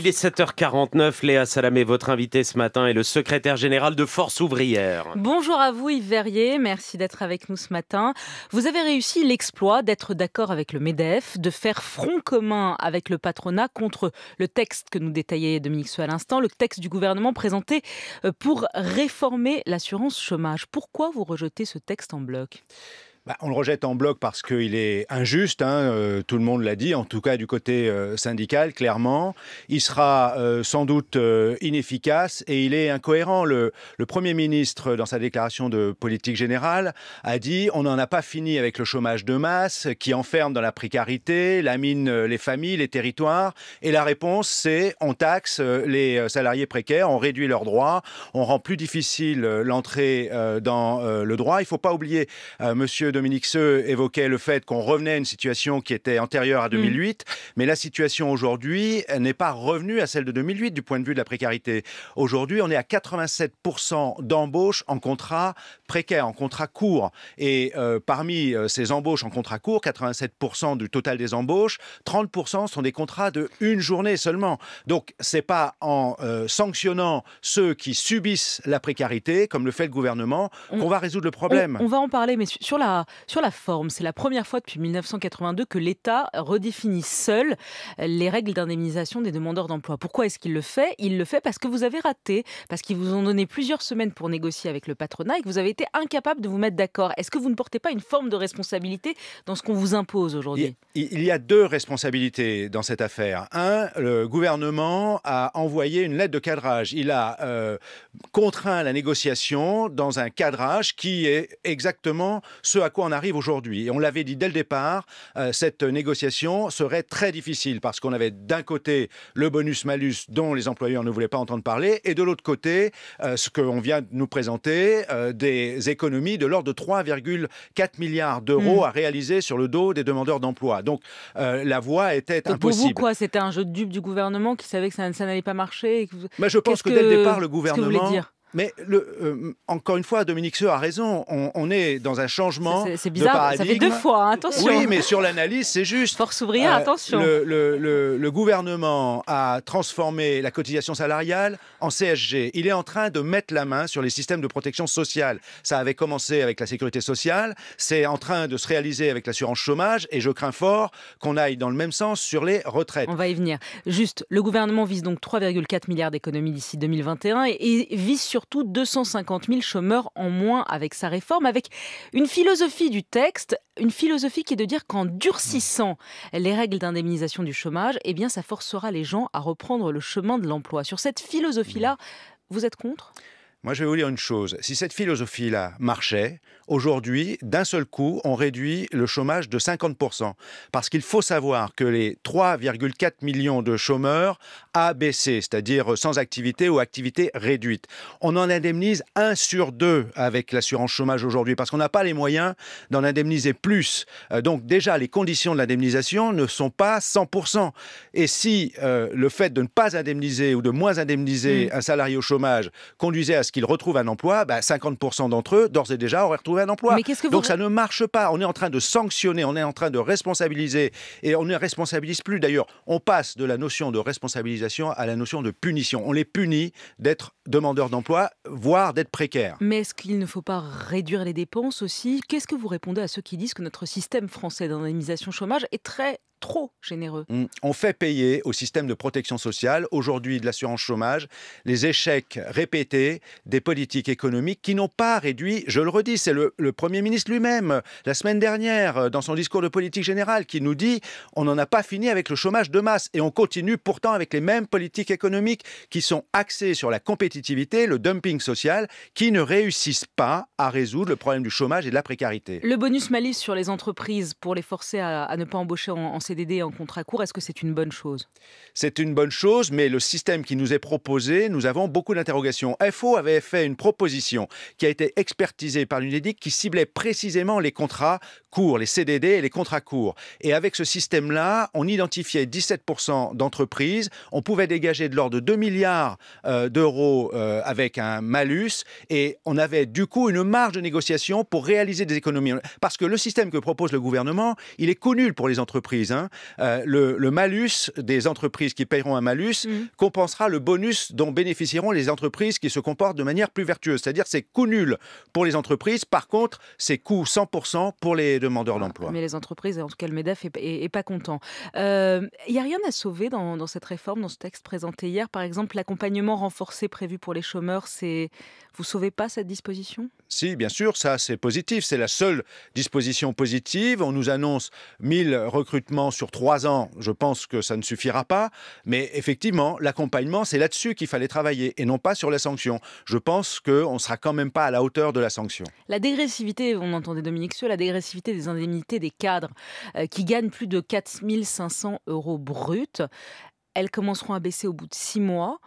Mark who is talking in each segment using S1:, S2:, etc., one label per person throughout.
S1: Il est 7h49, Léa Salamé, votre invitée ce matin, est le secrétaire général de Force ouvrière.
S2: Bonjour à vous Yves Verrier, merci d'être avec nous ce matin. Vous avez réussi l'exploit d'être d'accord avec le MEDEF, de faire front commun avec le patronat contre le texte que nous détaillait Dominique Seux à l'instant, le texte du gouvernement présenté euh, pour réformer l'assurance chômage. Pourquoi vous rejetez ce texte en bloc
S1: bah, on le rejette en bloc parce qu'il est injuste, hein, euh, tout le monde l'a dit, en tout cas du côté euh, syndical, clairement. Il sera euh, sans doute inefficace et il est incohérent. Le, Premier ministre, dans sa déclaration de politique générale, a dit on n'en a pas fini avec le chômage de masse qui enferme dans la précarité, la mine, les familles, les territoires. Et la réponse, c'est on taxe les salariés précaires, on réduit leurs droits, on rend plus difficile l'entrée dans le droit. Il ne faut pas oublier, monsieur de Dominique Seux évoquait le fait qu'on revenait à une situation qui était antérieure à 2008, mm. mais la situation aujourd'hui n'est pas revenue à celle de 2008 du point de vue de la précarité. Aujourd'hui, on est à 87% d'embauches en contrat précaire, en contrat court. Et euh, parmi euh, ces embauches en contrat court, 87% du total des embauches, 30% sont des contrats de une journée seulement. Donc, c'est pas en euh, sanctionnant ceux qui subissent la précarité, comme le fait le gouvernement, qu'on va résoudre le problème. on va
S2: en parler, mais sur la sur la forme, c'est la première fois depuis 1982 que l'État redéfinit seul les règles d'indemnisation des demandeurs d'emploi. Pourquoi est-ce qu'il le fait Il le fait parce que vous avez raté, parce qu'ils vous ont donné plusieurs semaines pour négocier avec le patronat et que vous avez été incapable de vous mettre d'accord. Est-ce que vous ne portez pas une forme de responsabilité dans ce qu'on
S1: vous impose aujourd'hui Il y a deux responsabilités dans cette affaire. Un, le gouvernement a envoyé une lettre de cadrage. Il a euh, contraint la négociation dans un cadrage qui est exactement ce à à quoi on arrive aujourd'hui. Et on l'avait dit dès le départ, euh, cette négociation serait très difficile parce qu'on avait d'un côté le bonus-malus dont les employeurs ne voulaient pas entendre parler et de l'autre côté euh, ce qu'on vient de nous présenter, euh, des économies de l'ordre de 3,4 milliards d'euros hmm. à réaliser sur le dos des demandeurs d'emploi. Donc la voie était impossible. Pour vous,
S2: quoi C'était un jeu de dupe du gouvernement qui savait que ça, n'allait pas marcher et bah, Je pense que, que dès le départ, le gouvernement.
S1: Mais le, euh, encore une fois, Dominique Seux a raison. On, est dans un changement. C'est bizarre, ça fait deux fois, hein, attention. Oui, mais sur l'analyse, c'est juste. Force ouvrière, euh, attention. Le, gouvernement a transformé la cotisation salariale en CSG. Il est en train de mettre la main sur les systèmes de protection sociale. Ça avait commencé avec la sécurité sociale. C'est en train de se réaliser avec l'assurance chômage. Et je crains fort qu'on aille dans le même sens sur les retraites. On va y venir. Juste, le gouvernement
S2: vise donc 3,4 milliards d'économies d'ici 2021 et, et vise sur surtout 250 000 chômeurs en moins avec sa réforme, avec une philosophie du texte, une philosophie qui est de dire qu'en durcissant les règles d'indemnisation du chômage, eh bien, ça forcera les gens à reprendre le chemin de l'emploi. Sur cette philosophie-là, vous êtes contre
S1: moi, je vais vous lire une chose. Si cette philosophie-là marchait, Aujourd'hui, d'un seul coup, on réduit le chômage de 50%. Parce qu'il faut savoir que les 3,4 millions de chômeurs baissé, c'est-à-dire sans activité ou activité réduite, on en indemnise 1 sur 2 avec l'assurance chômage aujourd'hui, parce qu'on n'a pas les moyens d'en indemniser plus. Euh, donc déjà, les conditions de l'indemnisation ne sont pas 100%. Et si euh, le fait de ne pas indemniser ou de moins indemniser mmh. un salarié au chômage conduisait à ce qu'il retrouve un emploi, 50% bah, d'entre eux, d'ores et déjà, auraient retrouvé emploi. Donc ça ne marche pas. On est en train de sanctionner, on est en train de responsabiliser et on ne responsabilise plus. D'ailleurs, on passe de la notion de responsabilisation à la notion de punition. On les punit d'être demandeurs d'emploi, voire d'être précaires.
S2: Mais est-ce qu'il ne faut pas réduire les dépenses aussi Qu'est-ce que vous répondez à ceux qui disent que notre système français d'indemnisation chômage est très trop généreux.
S1: Mm, on fait payer au système de protection sociale, aujourd'hui de l'assurance chômage, les échecs répétés des politiques économiques qui n'ont pas réduit, je le redis, c'est le, Premier ministre lui-même, la semaine dernière, euh, dans son discours de politique générale, qui nous dit on n'en a pas fini avec le chômage de masse et on continue pourtant avec les mêmes politiques économiques qui sont axées sur la compétitivité le dumping social, qui ne réussissent pas à résoudre le problème du chômage et de la précarité.
S2: Le bonus malice sur les entreprises pour les forcer à, ne pas embaucher en, CDD et en contrat court, est-ce que c'est une bonne chose
S1: C'est une bonne chose, mais le système qui nous est proposé, nous avons beaucoup d'interrogations. FO avait fait une proposition qui a été expertisée par l'UNEDIC qui ciblait précisément les contrats courts, les CDD et les contrats courts. Et avec ce système-là, on identifiait 17% d'entreprises, on pouvait dégager de l'ordre de 2 milliards euh, d'euros euh, avec un malus et on avait du coup une marge de négociation pour réaliser des économies. Parce que le système que propose le gouvernement, il est connu pour les entreprises. Hein. Euh, le, malus des entreprises qui paieront un malus mm. compensera le bonus dont bénéficieront les entreprises qui se comportent de manière plus vertueuse. C'est-à-dire c'est coût nul pour les entreprises. Par contre, c'est coût 100% pour les demandeurs ah, d'emploi.
S2: Mais les entreprises, en tout cas le MEDEF, est, pas content. Il euh, y n'y a rien à sauver dans cette réforme, dans ce texte présenté hier. Par exemple, l'accompagnement renforcé prévu pour les chômeurs, c'est vous sauvez pas cette disposition
S1: Si, bien sûr, ça c'est positif. C'est la seule disposition positive. On nous annonce 1000 recrutements sur 3 ans. Je pense que ça ne suffira pas. Mais effectivement, l'accompagnement, c'est là-dessus qu'il fallait travailler et non pas sur la sanction. Je pense qu'on ne sera quand même pas à la hauteur de la sanction.
S2: La dégressivité, on entendait Dominique Seux, la dégressivité des indemnités des cadres euh, qui gagnent plus de 4500 euros bruts, elles commenceront à baisser au bout de 6 mois.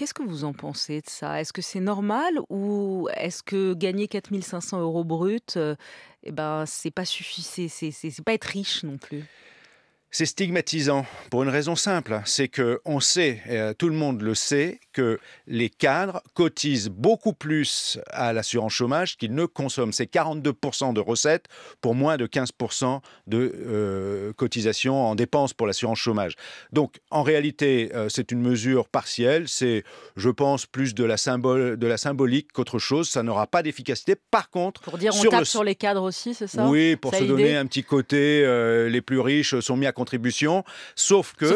S2: Qu'est-ce que vous en pensez de ça Est-ce que c'est normal ou est-ce que gagner 4500 euros brut, ce euh, eh ben, c'est pas suffisant, c'est pas être riche non plus
S1: c'est stigmatisant pour une raison simple, hein. c'est que on sait, euh, tout le monde le sait, que les cadres cotisent beaucoup plus à l'assurance chômage qu'ils ne consomment. C'est 42% de recettes pour moins de 15% de euh, cotisations en dépenses pour l'assurance chômage. Donc en réalité, euh, c'est une mesure partielle, c'est je pense plus de la, symbole, de la symbolique qu'autre chose, ça n'aura pas d'efficacité. Par contre... Pour
S2: dire on sur tape sur les cadres aussi, c'est ça Oui, pour se donner un
S1: petit côté, euh, les plus riches sont mis à contribution, sauf que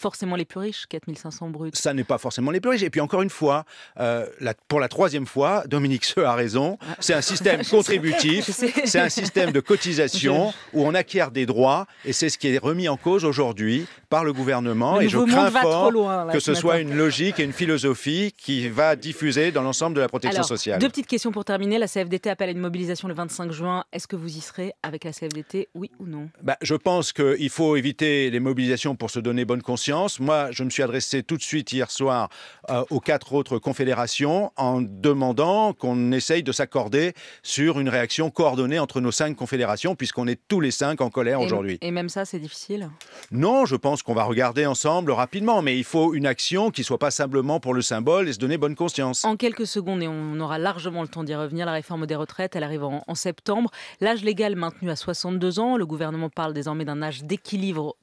S1: forcément les plus riches, 4500 bruts. Ça n'est pas forcément les plus riches. Et puis encore une fois, euh, pour la troisième fois, Dominique Seux a raison. Ah. C'est un système contributif, c'est un système de cotisation où on acquiert des droits et c'est ce qui est remis en cause aujourd'hui par le gouvernement. et je crains fort que ce soit une logique et une philosophie qui va diffuser dans l'ensemble de la protection sociale. Deux
S2: petites questions pour terminer. La CFDT appelle à une mobilisation le 25 juin. Est-ce que vous y serez avec la CFDT, oui ou non
S1: bah, Je pense qu'il faut éviter les mobilisations pour se donner bonne conscience moi, je me suis adressé tout de suite hier soir euh, aux quatre autres confédérations en demandant qu'on essaye de s'accorder sur une réaction coordonnée entre nos cinq confédérations, puisqu'on est tous les cinq en colère aujourd'hui. Et
S2: même ça, c'est difficile
S1: Non, je pense qu'on va regarder ensemble rapidement, mais il faut une action qui soit pas simplement pour le symbole et se donner bonne conscience.
S2: En quelques secondes, et on aura largement le temps d'y revenir, la réforme des retraites, elle arrive en, septembre. L'âge légal maintenu à 62 ans, le gouvernement parle désormais d'un âge d'équilibre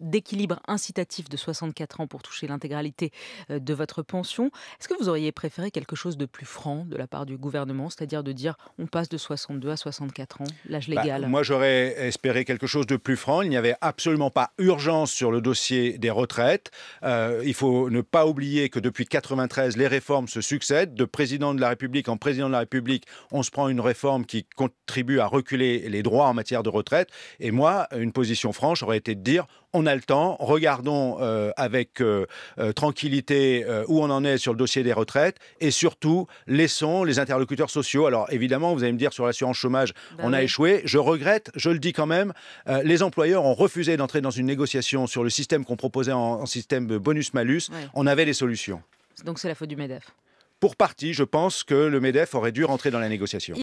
S2: incitatif de ans ans pour toucher l'intégralité euh, de votre pension. Est-ce que vous auriez préféré quelque chose de plus franc de la part du gouvernement, c'est-à-dire de dire on passe de 62 à 64 ans, l'âge bah, légal
S1: Moi, j'aurais espéré quelque chose de plus franc. Il n'y avait absolument pas urgence sur le dossier des retraites. Euh, il faut ne pas oublier que depuis 1993, les réformes se succèdent. De président de la République en président de la République, on se prend une réforme qui contribue à reculer les droits en matière de retraite. Et moi, une position franche aurait été de dire on a le temps, regardons euh, avec euh, euh, tranquillité euh, où on en est sur le dossier des retraites et surtout laissons les interlocuteurs sociaux. Alors évidemment, vous allez me dire sur l'assurance chômage, bah on a échoué. Je regrette, je le dis quand même, les employeurs ont refusé d'entrer dans une négociation sur le système qu'on proposait en, système bonus-malus. On avait des solutions.
S2: Donc c'est la faute du MEDEF
S1: pour partie, je pense que le MEDEF aurait dû rentrer dans la négociation.